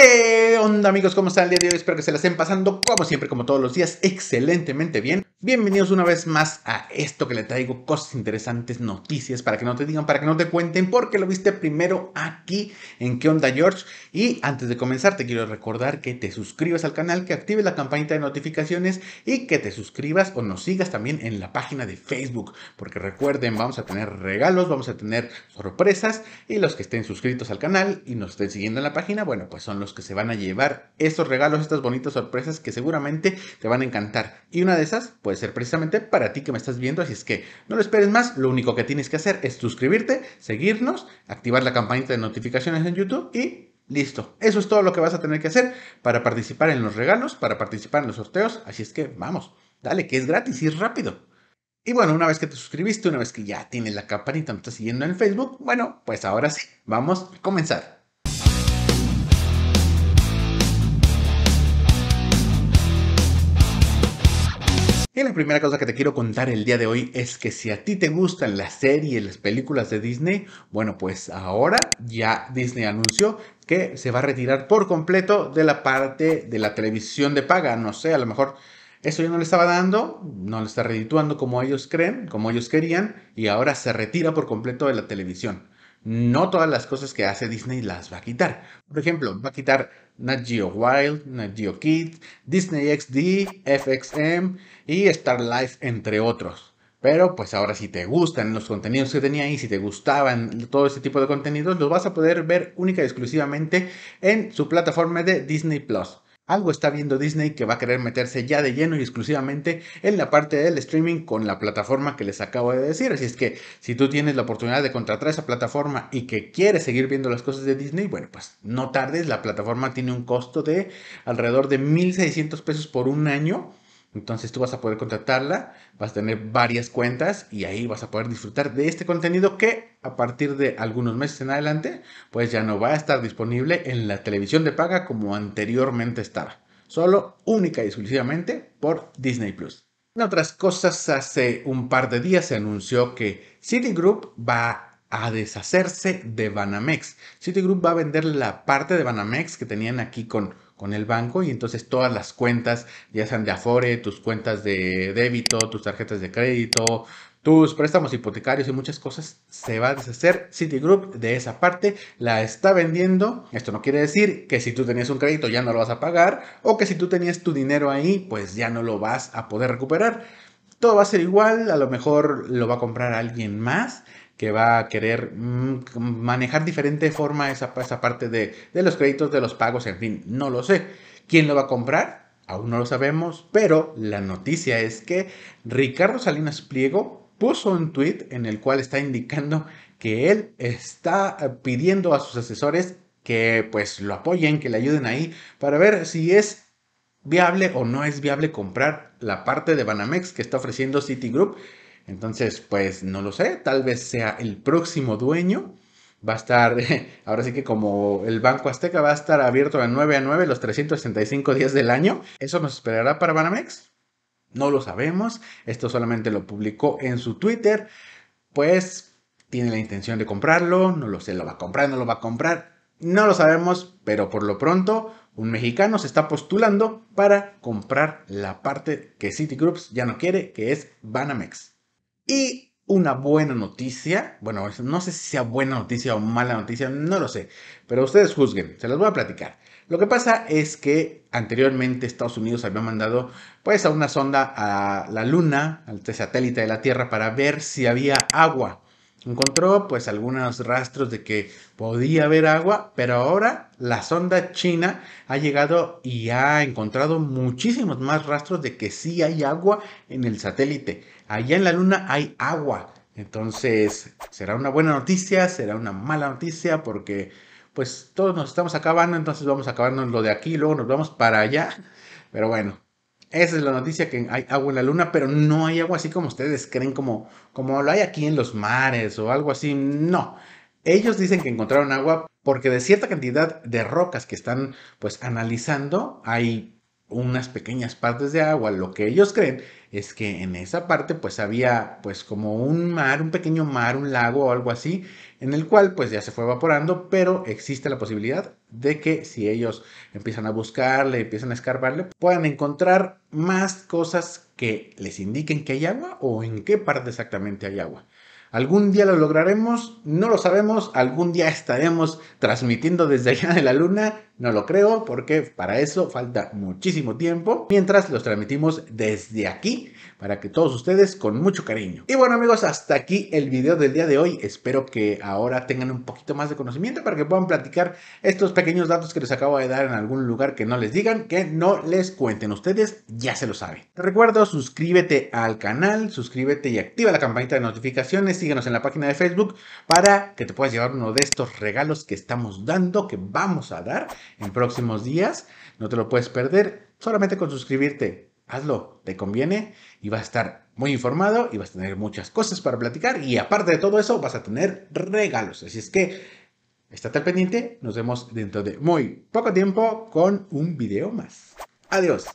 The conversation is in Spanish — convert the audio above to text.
¿Qué onda amigos? ¿Cómo están el día de hoy? Espero que se la estén pasando como siempre, como todos los días, excelentemente bien. Bienvenidos una vez más a esto que le traigo cosas interesantes, noticias, para que no te digan, para que no te cuenten, porque lo viste primero aquí en ¿Qué onda George? Y antes de comenzar te quiero recordar que te suscribas al canal, que actives la campanita de notificaciones y que te suscribas o nos sigas también en la página de Facebook, porque recuerden, vamos a tener regalos, vamos a tener sorpresas y los que estén suscritos al canal y nos estén siguiendo en la página, bueno, pues son los que se van a llevar estos regalos, estas bonitas sorpresas que seguramente te van a encantar. Y una de esas puede ser precisamente para ti que me estás viendo, así es que no lo esperes más, lo único que tienes que hacer es suscribirte, seguirnos, activar la campanita de notificaciones en YouTube y listo. Eso es todo lo que vas a tener que hacer para participar en los regalos, para participar en los sorteos, así es que vamos, dale, que es gratis y es rápido. Y bueno, una vez que te suscribiste, una vez que ya tienes la campanita, me estás siguiendo en Facebook, bueno, pues ahora sí, vamos a comenzar. Y la primera cosa que te quiero contar el día de hoy es que si a ti te gustan las series, las películas de Disney, bueno, pues ahora ya Disney anunció que se va a retirar por completo de la parte de la televisión de paga. No sé, a lo mejor eso ya no le estaba dando, no le está redituando como ellos creen, como ellos querían, y ahora se retira por completo de la televisión no todas las cosas que hace Disney las va a quitar. Por ejemplo, va a quitar Nat Geo Wild, Nat Geo Kids, Disney XD, FXM y Star Life, entre otros. Pero pues ahora si te gustan los contenidos que tenía y si te gustaban todo ese tipo de contenidos, los vas a poder ver única y exclusivamente en su plataforma de Disney Plus. Algo está viendo Disney que va a querer meterse ya de lleno y exclusivamente en la parte del streaming con la plataforma que les acabo de decir. Así es que si tú tienes la oportunidad de contratar esa plataforma y que quieres seguir viendo las cosas de Disney, bueno, pues no tardes. La plataforma tiene un costo de alrededor de 1.600 pesos por un año entonces tú vas a poder contactarla, vas a tener varias cuentas y ahí vas a poder disfrutar de este contenido que a partir de algunos meses en adelante, pues ya no va a estar disponible en la televisión de paga como anteriormente estaba. Solo única y exclusivamente por Disney Plus. En otras cosas, hace un par de días se anunció que Citigroup va a deshacerse de Banamex. Citigroup va a vender la parte de Banamex que tenían aquí con con el banco y entonces todas las cuentas, ya sean de Afore, tus cuentas de débito, tus tarjetas de crédito, tus préstamos hipotecarios y muchas cosas, se va a deshacer Citigroup de esa parte, la está vendiendo. Esto no quiere decir que si tú tenías un crédito ya no lo vas a pagar o que si tú tenías tu dinero ahí, pues ya no lo vas a poder recuperar. Todo va a ser igual, a lo mejor lo va a comprar alguien más que va a querer mm, manejar diferente forma esa, esa parte de, los créditos, de los pagos, en fin, no lo sé. ¿Quién lo va a comprar? Aún no lo sabemos, pero la noticia es que Ricardo Salinas Pliego puso un tweet en el cual está indicando que él está eh, pidiendo a sus asesores que pues lo apoyen, que le ayuden ahí para ver si es viable o no es viable comprar la parte de Banamex que está ofreciendo Citigroup entonces, pues no lo sé, tal vez sea el próximo dueño. Va a estar, ahora sí que como el Banco Azteca va a estar abierto de 9 a 9 los 365 días del año. ¿Eso nos esperará para Banamex? No lo sabemos. Esto solamente lo publicó en su Twitter. Pues tiene la intención de comprarlo. No lo sé, lo va a comprar, no lo va a comprar. No lo sabemos, pero por lo pronto un mexicano se está postulando para comprar la parte que Citigroup ya no quiere, que es Banamex. Y una buena noticia, bueno, no sé si sea buena noticia o mala noticia, no lo sé, pero ustedes juzguen, se las voy a platicar. Lo que pasa es que anteriormente Estados Unidos había mandado pues a una sonda a la Luna, al satélite de la Tierra, para ver si había agua. Encontró pues algunos rastros de que podía haber agua, pero ahora la sonda china ha llegado y ha encontrado muchísimos más rastros de que sí hay agua en el satélite. Allá en la luna hay agua. Entonces, ¿será una buena noticia? ¿Será una mala noticia? Porque pues todos nos estamos acabando, entonces vamos a acabarnos lo de aquí, luego nos vamos para allá. Pero bueno, esa es la noticia que hay agua en la luna, pero no hay agua así como ustedes creen, como, como lo hay aquí en los mares o algo así. No. Ellos dicen que encontraron agua porque de cierta cantidad de rocas que están pues analizando hay unas pequeñas partes de agua. Lo que ellos creen es que en esa parte pues había pues como un mar, un pequeño mar, un lago o algo así, en el cual pues ya se fue evaporando, pero existe la posibilidad de que si ellos empiezan a buscarle, empiezan a escarbarle, puedan encontrar más cosas que les indiquen que hay agua o en qué parte exactamente hay agua. Algún día lo lograremos, no lo sabemos, algún día estaremos transmitiendo desde allá de la luna, no lo creo porque para eso falta muchísimo tiempo, mientras los transmitimos desde aquí para que todos ustedes con mucho cariño. Y bueno amigos, hasta aquí el video del día de hoy, espero que ahora tengan un poquito más de conocimiento para que puedan platicar estos pequeños datos que les acabo de dar en algún lugar que no les digan, que no les cuenten ustedes, ya se lo saben. Te recuerdo, suscríbete al canal, suscríbete y activa la campanita de notificaciones síguenos en la página de Facebook para que te puedas llevar uno de estos regalos que estamos dando, que vamos a dar en próximos días. No te lo puedes perder solamente con suscribirte. Hazlo, te conviene y vas a estar muy informado y vas a tener muchas cosas para platicar y aparte de todo eso vas a tener regalos. Así es que estate al pendiente, nos vemos dentro de muy poco tiempo con un video más. Adiós.